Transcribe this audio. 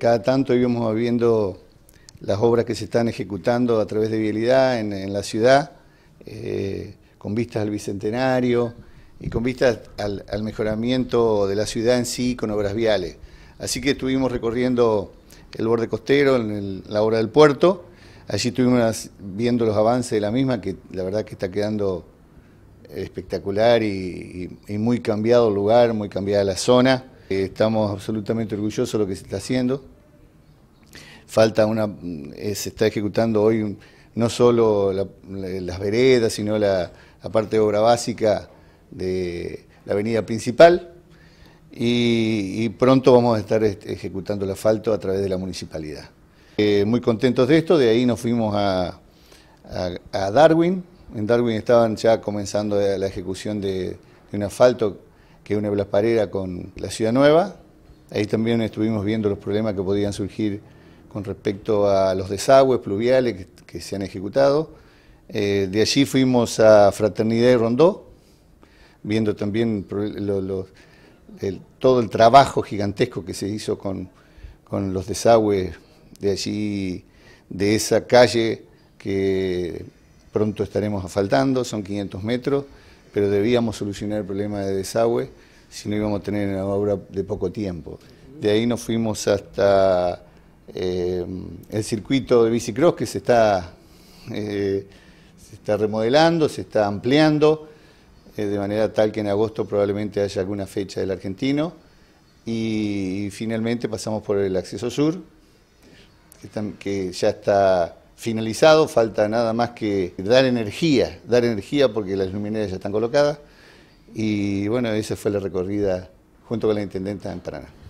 Cada tanto íbamos viendo las obras que se están ejecutando a través de vialidad en, la ciudad, eh, con vistas al Bicentenario y con vistas al, mejoramiento de la ciudad en sí con obras viales. Así que estuvimos recorriendo el borde costero en la obra del puerto, allí estuvimos viendo los avances de la misma, que la verdad que está quedando espectacular y muy cambiado el lugar, muy cambiada la zona. Estamos absolutamente orgullosos de lo que se está haciendo. Falta una, eh, se está ejecutando hoy no solo las veredas, sino la, parte de obra básica de la avenida principal. Y, pronto vamos a estar ejecutando el asfalto a través de la municipalidad. Eh, muy contentos de esto, de ahí nos fuimos a, Darwin. En Darwin estaban ya comenzando la ejecución de un asfalto que une Blas Parera con la Ciudad Nueva. Ahí también estuvimos viendo los problemas que podían surgir con respecto a los desagües pluviales que, se han ejecutado. Eh, de allí fuimos a Fraternidad y Rondó, viendo también todo el trabajo gigantesco que se hizo con, con los desagües de allí, de esa calle que pronto estaremos asfaltando, son 500 metros, pero debíamos solucionar el problema de desagüe si no íbamos a tener una obra de poco tiempo. De ahí nos fuimos hasta eh, el circuito de bicicross que eh, se está, remodelando, se está ampliando, eh, de manera tal que en agosto probablemente haya alguna fecha del argentino. Y, finalmente pasamos por el acceso sur, que, que ya está finalizado, falta nada más que dar energía, dar energía porque las luminarias ya están colocadas. Y bueno, esa fue la recorrida junto con la intendenta en Paraná.